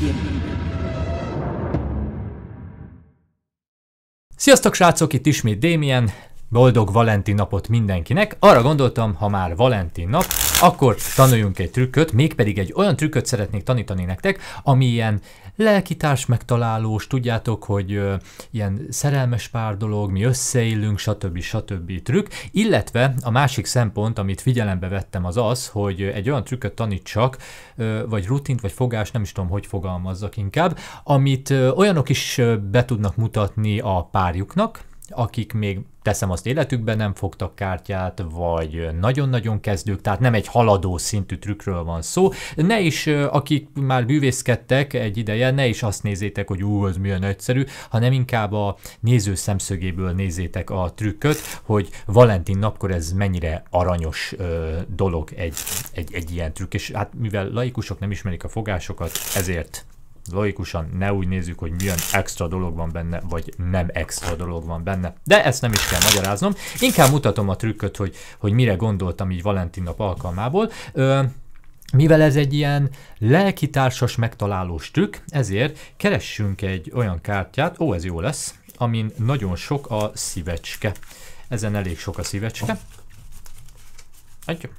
Medium. Sziasztok srácok, itt ismét Démien. Boldog Valentin napot mindenkinek. Arra gondoltam, ha már Valentin nap, akkor tanuljunk egy trükköt, mégpedig egy olyan trükköt szeretnék tanítani nektek, ami ilyen lelkitárs megtalálós, tudjátok, hogy ö, ilyen szerelmes pár dolog, mi összeillünk, stb. stb. trükk, illetve a másik szempont, amit figyelembe vettem az az, hogy egy olyan trükköt tanítsak, ö, vagy rutint, vagy fogás, nem is tudom, hogy fogalmazzak inkább, amit ö, olyanok is be tudnak mutatni a párjuknak, akik még teszem azt életükben nem fogtak kártyát, vagy nagyon-nagyon kezdők, tehát nem egy haladó szintű trükkről van szó. Ne is, akik már bűvészkedtek egy ideje, ne is azt nézzétek, hogy ú, ez milyen egyszerű, hanem inkább a néző szemszögéből nézzétek a trükköt, hogy Valentin napkor ez mennyire aranyos ö, dolog egy, egy, egy ilyen trükk. És hát mivel laikusok nem ismerik a fogásokat, ezért logikusan ne úgy nézzük, hogy milyen extra dolog van benne, vagy nem extra dolog van benne. De ezt nem is kell magyaráznom. Inkább mutatom a trükköt, hogy, hogy mire gondoltam így Valentin nap alkalmából. Ö, mivel ez egy ilyen lelkitársas megtalálós trükk, ezért keressünk egy olyan kártyát, ó ez jó lesz, amin nagyon sok a szívecske. Ezen elég sok a szívecske. Adjunk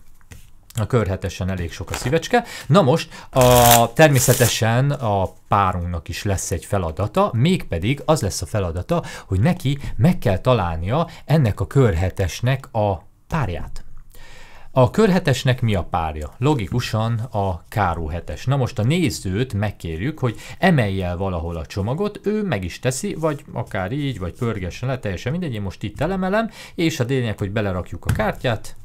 a körhetesen elég sok a szívecske. Na most, a, természetesen a párunknak is lesz egy feladata, mégpedig az lesz a feladata, hogy neki meg kell találnia ennek a körhetesnek a párját. A körhetesnek mi a párja? Logikusan a káróhetes. Na most a nézőt megkérjük, hogy emelje el valahol a csomagot, ő meg is teszi, vagy akár így, vagy pörgessen le, teljesen mindegy, én most itt elemelem, és a lényeg, hogy belerakjuk a kártyát,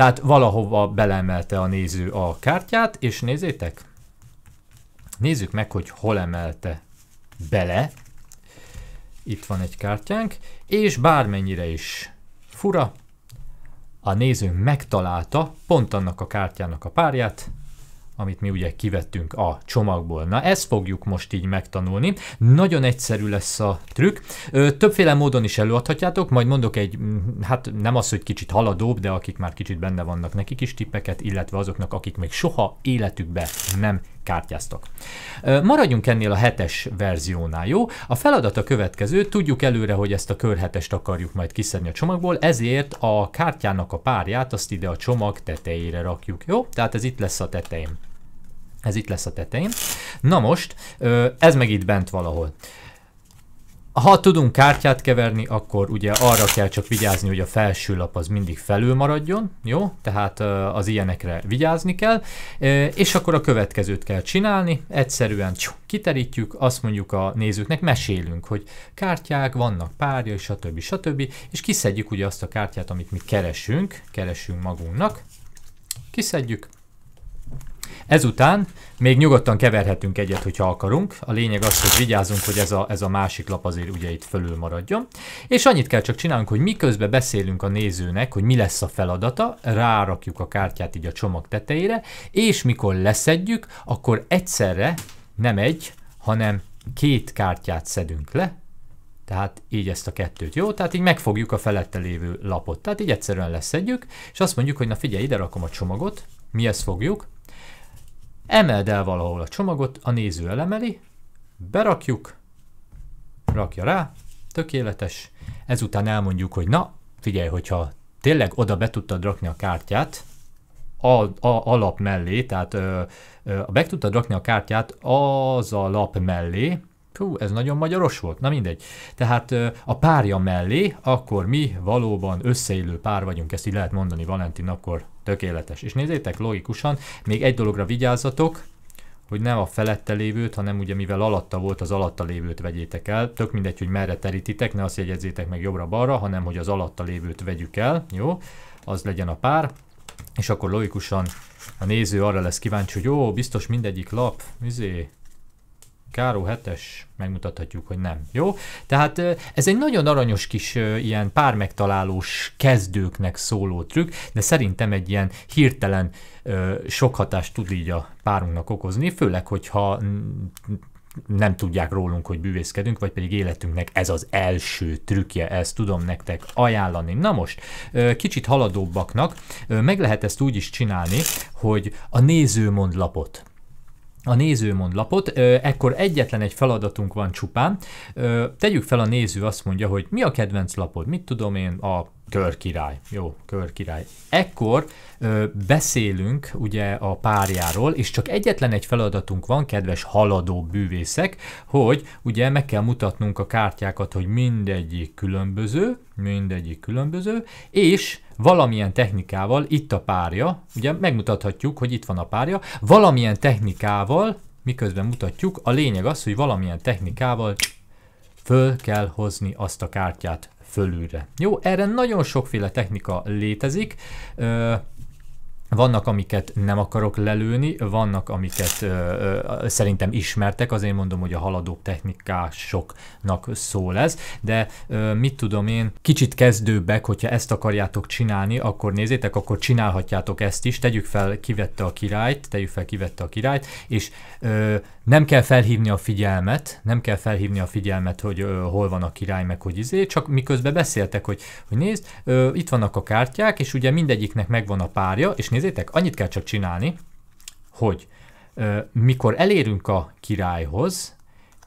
tehát valahova belemelte a néző a kártyát, és nézzétek, nézzük meg, hogy hol emelte bele. Itt van egy kártyánk, és bármennyire is fura, a néző megtalálta pont annak a kártyának a párját, amit mi ugye kivettünk a csomagból. Na ezt fogjuk most így megtanulni. Nagyon egyszerű lesz a trükk. Többféle módon is előadhatjátok, majd mondok egy, hát nem az, hogy kicsit haladóbb, de akik már kicsit benne vannak, nekik is tippeket, illetve azoknak, akik még soha életükben nem kártyáztak. Maradjunk ennél a hetes verziónál, jó? A feladat a következő, tudjuk előre, hogy ezt a körhetest akarjuk majd kiszedni a csomagból, ezért a kártyának a párját azt ide a csomag tetejére rakjuk, jó? Tehát ez itt lesz a tetején. Ez itt lesz a tetején. Na most, ez meg itt bent valahol. Ha tudunk kártyát keverni, akkor ugye arra kell csak vigyázni, hogy a felső lap az mindig felül maradjon, jó? Tehát az ilyenekre vigyázni kell, és akkor a következőt kell csinálni, egyszerűen kiterítjük, azt mondjuk a nézőknek, mesélünk, hogy kártyák, vannak párja, és stb. stb. És kiszedjük ugye azt a kártyát, amit mi keresünk, keresünk magunknak, kiszedjük, Ezután még nyugodtan keverhetünk egyet, hogyha akarunk. A lényeg az, hogy vigyázunk, hogy ez a, ez a másik lap azért ugye itt fölül maradjon. És annyit kell csak csinálnunk, hogy miközben beszélünk a nézőnek, hogy mi lesz a feladata, rárakjuk a kártyát így a csomag tetejére, és mikor leszedjük, akkor egyszerre nem egy, hanem két kártyát szedünk le, tehát így ezt a kettőt, jó? Tehát így megfogjuk a felette lévő lapot. Tehát így egyszerűen leszedjük, és azt mondjuk, hogy na figyelj, ide rakom a csomagot, mi ezt fogjuk, Emeld el valahol a csomagot, a néző elemeli, berakjuk, rakja rá, tökéletes. Ezután elmondjuk, hogy na, figyelj, hogyha tényleg oda be tudtad rakni a kártyát, a, a, a lap mellé, tehát ö, ö, be tudtad rakni a kártyát az a lap mellé, Hú, ez nagyon magyaros volt, na mindegy. Tehát a párja mellé, akkor mi valóban összeillő pár vagyunk, ezt így lehet mondani Valentin, akkor tökéletes. És nézzétek, logikusan, még egy dologra vigyázzatok, hogy nem a felette lévőt, hanem ugye mivel alatta volt, az alatta lévőt vegyétek el. Tök mindegy, hogy merre terítitek, ne azt jegyezzétek meg jobbra-balra, hanem hogy az alatta lévőt vegyük el, jó? Az legyen a pár, és akkor logikusan a néző arra lesz kíváncsi, hogy jó, biztos mindegyik lap, mizé, Káró 7-es, megmutathatjuk, hogy nem. Jó? Tehát ez egy nagyon aranyos kis ilyen megtalálós kezdőknek szóló trükk, de szerintem egy ilyen hirtelen sok hatást tud így a párunknak okozni, főleg, hogyha nem tudják rólunk, hogy bűvészkedünk, vagy pedig életünknek ez az első trükkje, ezt tudom nektek ajánlani. Na most, kicsit haladóbbaknak meg lehet ezt úgy is csinálni, hogy a néző mond lapot a nézőmondlapot, ekkor egyetlen egy feladatunk van csupán. Tegyük fel a néző azt mondja, hogy mi a kedvenc lapod, mit tudom én, a Körkirály. Jó, körkirály. Ekkor ö, beszélünk ugye a párjáról, és csak egyetlen egy feladatunk van, kedves haladó bűvészek, hogy ugye meg kell mutatnunk a kártyákat, hogy mindegyik különböző, mindegyik különböző, és valamilyen technikával, itt a párja, ugye megmutathatjuk, hogy itt van a párja, valamilyen technikával, miközben mutatjuk, a lényeg az, hogy valamilyen technikával föl kell hozni azt a kártyát fölülre. Jó, erre nagyon sokféle technika létezik. Vannak, amiket nem akarok lelőni, vannak, amiket ö, ö, szerintem ismertek, azért mondom, hogy a haladó technikásoknak szól ez, de ö, mit tudom én, kicsit kezdőbbek, hogyha ezt akarjátok csinálni, akkor nézzétek, akkor csinálhatjátok ezt is, tegyük fel, kivette a királyt, tegyük fel, kivette a királyt, és ö, nem kell felhívni a figyelmet, nem kell felhívni a figyelmet, hogy ö, hol van a király, meg hogy izé, csak miközben beszéltek, hogy, hogy nézd, ö, itt vannak a kártyák, és ugye mindegyiknek megvan a párja, és nézd, Nézzétek, annyit kell csak csinálni, hogy mikor elérünk a királyhoz,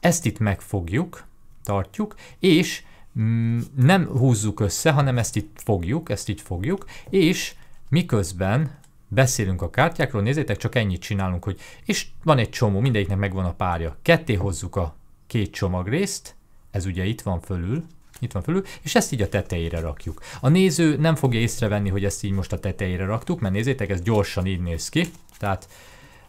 ezt itt megfogjuk, tartjuk, és mm, nem húzzuk össze, hanem ezt itt fogjuk, ezt így fogjuk, és miközben beszélünk a kártyákról, nézzétek, csak ennyit csinálunk, hogy és van egy csomó, mindegyiknek megvan a párja. Ketté hozzuk a két csomagrészt, ez ugye itt van fölül, nyitva fölül, és ezt így a tetejére rakjuk. A néző nem fogja észrevenni, hogy ezt így most a tetejére raktuk, mert nézzétek, ez gyorsan így néz ki. Tehát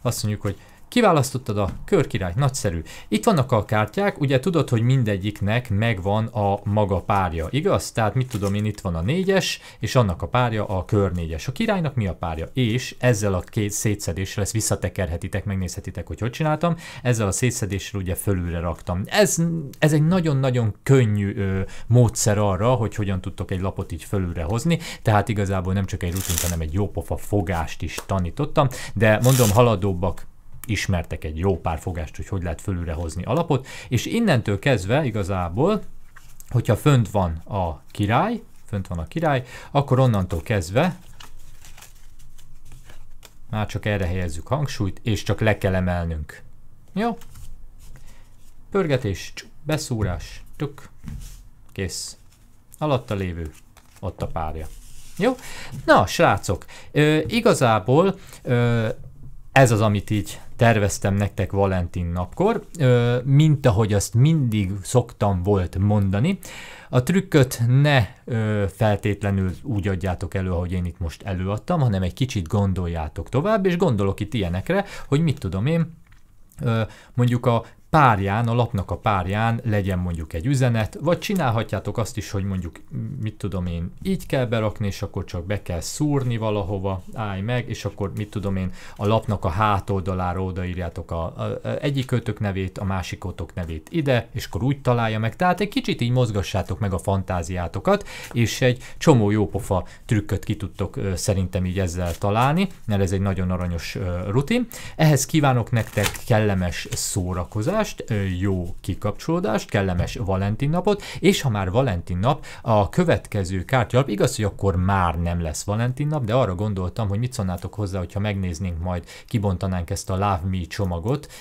azt mondjuk, hogy Kiválasztottad a körkirály, nagyszerű. Itt vannak a kártyák, ugye tudod, hogy mindegyiknek megvan a maga párja, igaz? Tehát mit tudom én, itt van a négyes, és annak a párja a kör négyes. A királynak mi a párja? És ezzel a két szétszedéssel, ezt visszatekerhetitek, megnézhetitek, hogy hogy csináltam, ezzel a szétszedéssel ugye fölülre raktam. Ez, ez egy nagyon-nagyon könnyű ö, módszer arra, hogy hogyan tudtok egy lapot így fölülre hozni, tehát igazából nem csak egy rutint, hanem egy jópofa fogást is tanítottam, de mondom, haladóbbak ismertek egy jó pár fogást, hogy hogy lehet fölülre hozni alapot, és innentől kezdve igazából, hogyha fönt van a király, fönt van a király, akkor onnantól kezdve már csak erre helyezzük hangsúlyt, és csak le kell emelnünk. Jó? Pörgetés, beszúrás, tök, kész. Alatta lévő, ott a párja. Jó? Na, srácok, ö, igazából ö, ez az, amit így terveztem nektek Valentin napkor, mint ahogy azt mindig szoktam volt mondani. A trükköt ne feltétlenül úgy adjátok elő, ahogy én itt most előadtam, hanem egy kicsit gondoljátok tovább, és gondolok itt ilyenekre, hogy mit tudom én, mondjuk a párján, a lapnak a párján legyen mondjuk egy üzenet, vagy csinálhatjátok azt is, hogy mondjuk, mit tudom én, így kell berakni, és akkor csak be kell szúrni valahova, állj meg, és akkor mit tudom én, a lapnak a hátoldalára odaírjátok a, a, a egyik kötök nevét, a másik ötök nevét ide, és akkor úgy találja meg. Tehát egy kicsit így mozgassátok meg a fantáziátokat, és egy csomó jópofa trükköt ki tudtok szerintem így ezzel találni, mert ez egy nagyon aranyos rutin. Ehhez kívánok nektek kellemes szórakozást, kitartást, jó kikapcsolódást, kellemes Valentin napot, és ha már Valentin nap, a következő kártya, igaz, hogy akkor már nem lesz Valentin nap, de arra gondoltam, hogy mit szólnátok hozzá, hogyha megnéznénk majd, kibontanánk ezt a Love Me csomagot.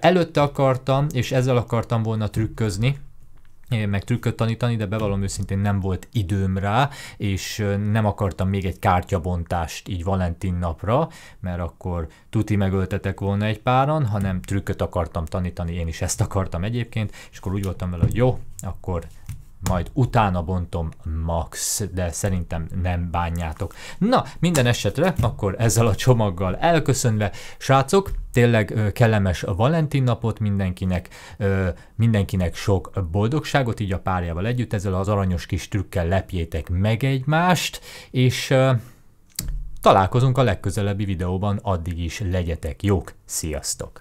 Előtte akartam, és ezzel akartam volna trükközni, meg trükköt tanítani, de bevallom őszintén nem volt időm rá, és nem akartam még egy kártyabontást így Valentin napra, mert akkor tuti megöltetek volna egy páran, hanem trükköt akartam tanítani, én is ezt akartam egyébként, és akkor úgy voltam vele, hogy jó, akkor majd utána bontom max, de szerintem nem bánjátok. Na, minden esetre akkor ezzel a csomaggal elköszönve, srácok, tényleg kellemes Valentin napot mindenkinek, mindenkinek sok boldogságot, így a párjával együtt, ezzel az aranyos kis trükkel lepjétek meg egymást, és találkozunk a legközelebbi videóban, addig is legyetek jók, sziasztok!